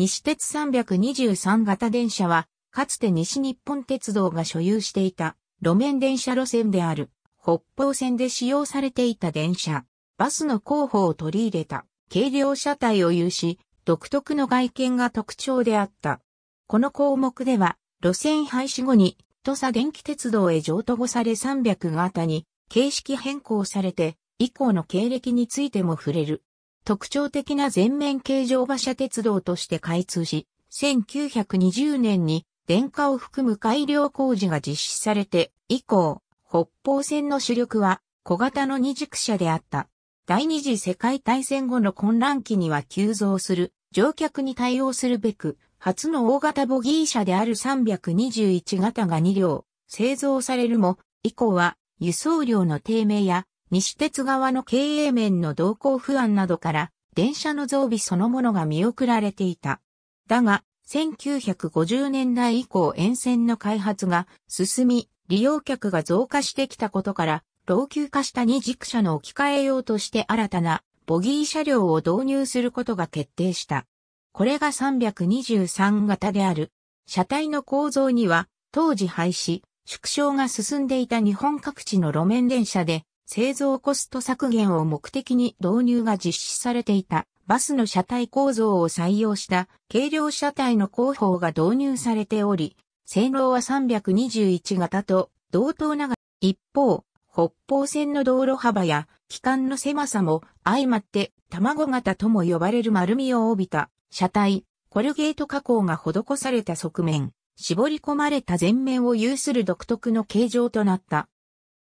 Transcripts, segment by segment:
西鉄323型電車は、かつて西日本鉄道が所有していた路面電車路線である北方線で使用されていた電車、バスの候補を取り入れた軽量車体を有し、独特の外見が特徴であった。この項目では、路線廃止後に、土佐電気鉄道へ譲渡後され300型に、形式変更されて、以降の経歴についても触れる。特徴的な全面形状馬車鉄道として開通し、1920年に電化を含む改良工事が実施されて以降、北方線の主力は小型の二軸車であった。第二次世界大戦後の混乱期には急増する乗客に対応するべく、初の大型ボギー車である321型が2両製造されるも、以降は輸送量の低迷や西鉄側の経営面の動向不安などから、電車の増備そのものが見送られていた。だが、1950年代以降沿線の開発が進み、利用客が増加してきたことから、老朽化した二軸車の置き換えようとして新たなボギー車両を導入することが決定した。これが323型である。車体の構造には、当時廃止、縮小が進んでいた日本各地の路面電車で製造コスト削減を目的に導入が実施されていたバスの車体構造を採用した軽量車体の工法が導入されており、性能は321型と同等ながら、一方、北方線の道路幅や機関の狭さも相まって卵型とも呼ばれる丸みを帯びた車体、コルゲート加工が施された側面、絞り込まれた前面を有する独特の形状となった。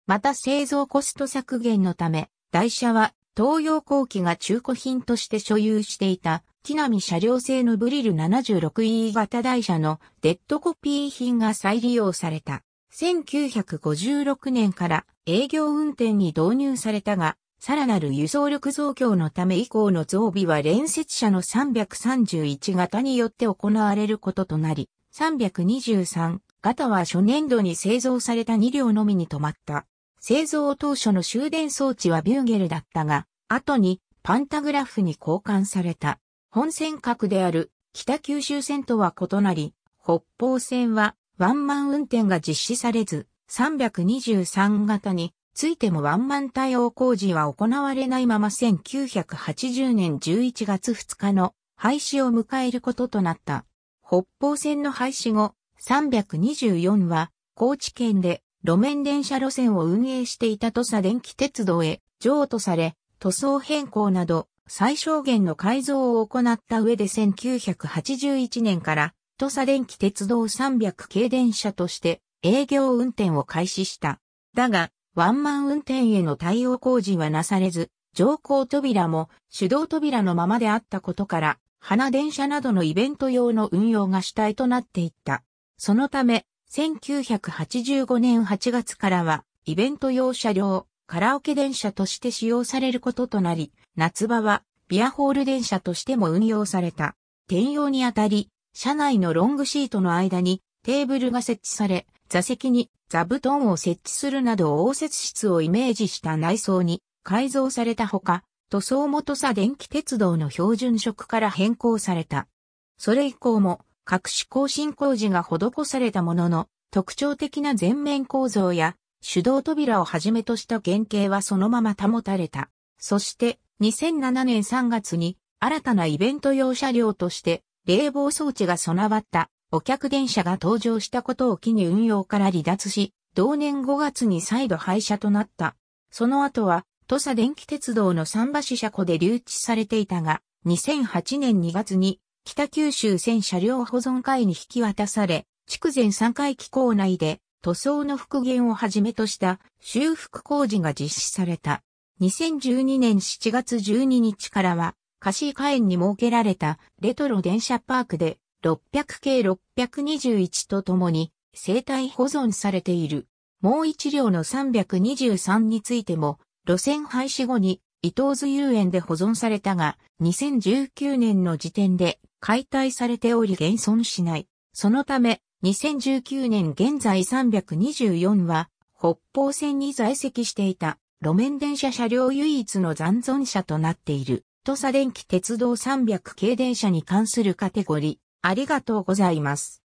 また製造コスト削減のため、台車は東洋後期が中古品として所有していた、木並車両製のブリル 76E 型台車のデッドコピー品が再利用された。1956年から営業運転に導入されたが、さらなる輸送力増強のため以降の増備は連接車の331型によって行われることとなり、323型は初年度に製造された2両のみに止まった。製造当初の終電装置はビューゲルだったが、後にパンタグラフに交換された。本線角である北九州線とは異なり、北方線はワンマン運転が実施されず、323型についてもワンマン対応工事は行われないまま1980年11月2日の廃止を迎えることとなった。北方線の廃止後、324は高知県で路面電車路線を運営していた土佐電気鉄道へ譲渡され、塗装変更など最小限の改造を行った上で1981年から土佐電気鉄道300系電車として営業運転を開始した。だが、ワンマン運転への対応工事はなされず、乗降扉も手動扉のままであったことから、花電車などのイベント用の運用が主体となっていった。そのため、1985年8月からは、イベント用車両、カラオケ電車として使用されることとなり、夏場は、ビアホール電車としても運用された。転用にあたり、車内のロングシートの間にテーブルが設置され、座席に座布団を設置するなど応接室をイメージした内装に改造されたほか、塗装元さ電気鉄道の標準色から変更された。それ以降も各種更新工事が施されたものの、特徴的な全面構造や手動扉をはじめとした原型はそのまま保たれた。そして2007年3月に新たなイベント用車両として冷房装置が備わったお客電車が登場したことを機に運用から離脱し、同年5月に再度廃車となった。その後は土佐電気鉄道の桟橋車庫で留置されていたが、2008年2月に北九州線車両保存会に引き渡され、筑前三回機構内で塗装の復元をはじめとした修復工事が実施された。2012年7月12日からは、貸し会園に設けられたレトロ電車パークで600系621とともに生体保存されている。もう一両の323についても路線廃止後に伊東図遊園で保存されたが2019年の時点で解体されており現存しない。そのため、2019年現在324は、北方線に在籍していた路面電車車両唯一の残存車となっている、土佐電気鉄道300系電車に関するカテゴリー、ありがとうございます。